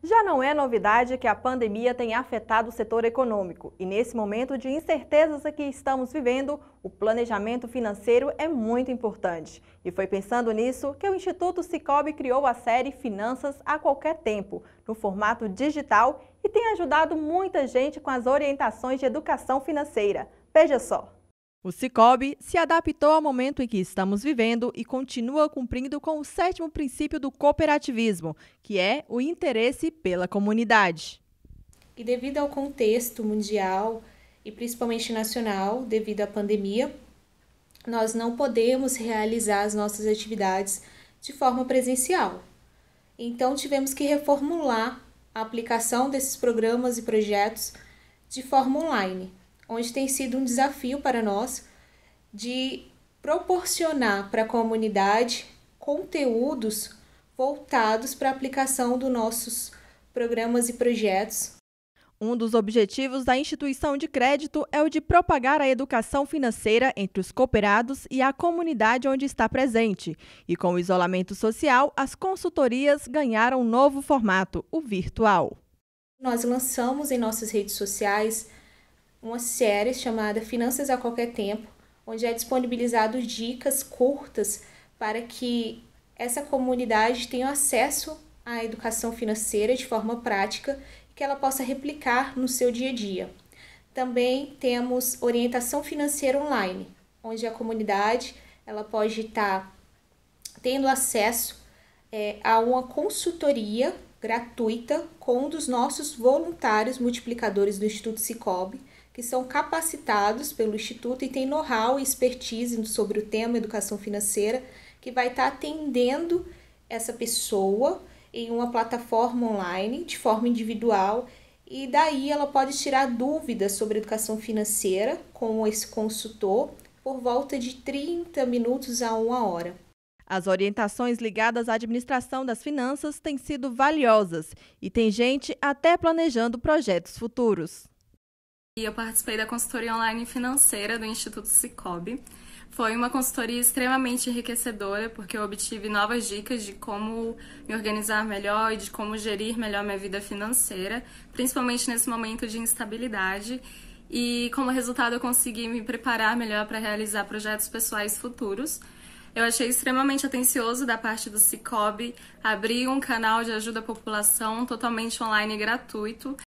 Já não é novidade que a pandemia tem afetado o setor econômico e nesse momento de incertezas que estamos vivendo, o planejamento financeiro é muito importante. E foi pensando nisso que o Instituto Cicobi criou a série Finanças a Qualquer Tempo, no formato digital e tem ajudado muita gente com as orientações de educação financeira. Veja só! O Cicobi se adaptou ao momento em que estamos vivendo e continua cumprindo com o sétimo princípio do cooperativismo, que é o interesse pela comunidade. E devido ao contexto mundial e principalmente nacional, devido à pandemia, nós não podemos realizar as nossas atividades de forma presencial. Então tivemos que reformular a aplicação desses programas e projetos de forma online, onde tem sido um desafio para nós de proporcionar para a comunidade conteúdos voltados para a aplicação dos nossos programas e projetos. Um dos objetivos da instituição de crédito é o de propagar a educação financeira entre os cooperados e a comunidade onde está presente. E com o isolamento social, as consultorias ganharam um novo formato, o virtual. Nós lançamos em nossas redes sociais uma série chamada Finanças a Qualquer Tempo, onde é disponibilizado dicas curtas para que essa comunidade tenha acesso à educação financeira de forma prática e que ela possa replicar no seu dia a dia. Também temos orientação financeira online, onde a comunidade ela pode estar tendo acesso é, a uma consultoria gratuita com um dos nossos voluntários multiplicadores do Instituto Cicobi, que são capacitados pelo Instituto e têm know-how e expertise sobre o tema educação financeira, que vai estar atendendo essa pessoa em uma plataforma online de forma individual e daí ela pode tirar dúvidas sobre educação financeira com esse consultor por volta de 30 minutos a uma hora. As orientações ligadas à administração das finanças têm sido valiosas e tem gente até planejando projetos futuros. E eu participei da consultoria online financeira do Instituto Cicobi. Foi uma consultoria extremamente enriquecedora, porque eu obtive novas dicas de como me organizar melhor e de como gerir melhor minha vida financeira, principalmente nesse momento de instabilidade. E como resultado, eu consegui me preparar melhor para realizar projetos pessoais futuros. Eu achei extremamente atencioso da parte do Cicobi abrir um canal de ajuda à população totalmente online e gratuito.